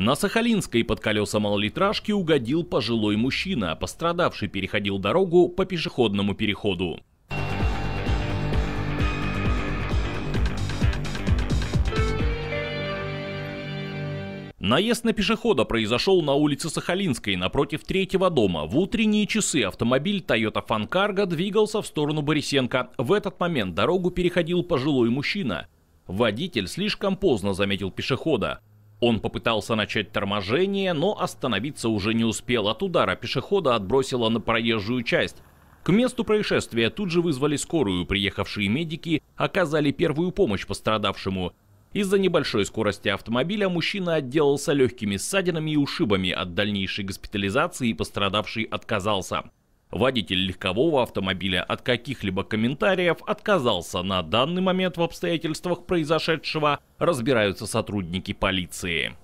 На Сахалинской под колеса малолитражки угодил пожилой мужчина, пострадавший переходил дорогу по пешеходному переходу. Наезд на пешехода произошел на улице Сахалинской напротив третьего дома. В утренние часы автомобиль Toyota Fan Cargo двигался в сторону Борисенко. В этот момент дорогу переходил пожилой мужчина. Водитель слишком поздно заметил пешехода. Он попытался начать торможение, но остановиться уже не успел. От удара пешехода отбросило на проезжую часть. К месту происшествия тут же вызвали скорую. Приехавшие медики оказали первую помощь пострадавшему. Из-за небольшой скорости автомобиля мужчина отделался легкими ссадинами и ушибами. От дальнейшей госпитализации пострадавший отказался. Водитель легкового автомобиля от каких-либо комментариев отказался. На данный момент в обстоятельствах произошедшего разбираются сотрудники полиции.